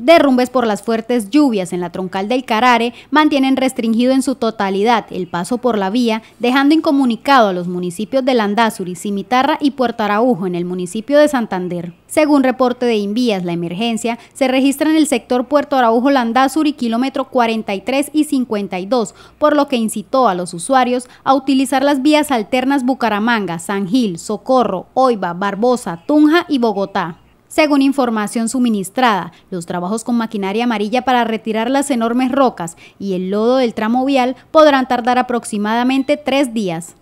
Derrumbes por las fuertes lluvias en la troncal del Carare mantienen restringido en su totalidad el paso por la vía, dejando incomunicado a los municipios de Landázuri, Cimitarra y Puerto Araujo en el municipio de Santander. Según reporte de Invías, la emergencia se registra en el sector Puerto Araujo Landázuri, kilómetro 43 y 52, por lo que incitó a los usuarios a utilizar las vías alternas Bucaramanga, San Gil, Socorro, Oiba, Barbosa, Tunja y Bogotá. Según información suministrada, los trabajos con maquinaria amarilla para retirar las enormes rocas y el lodo del tramo vial podrán tardar aproximadamente tres días.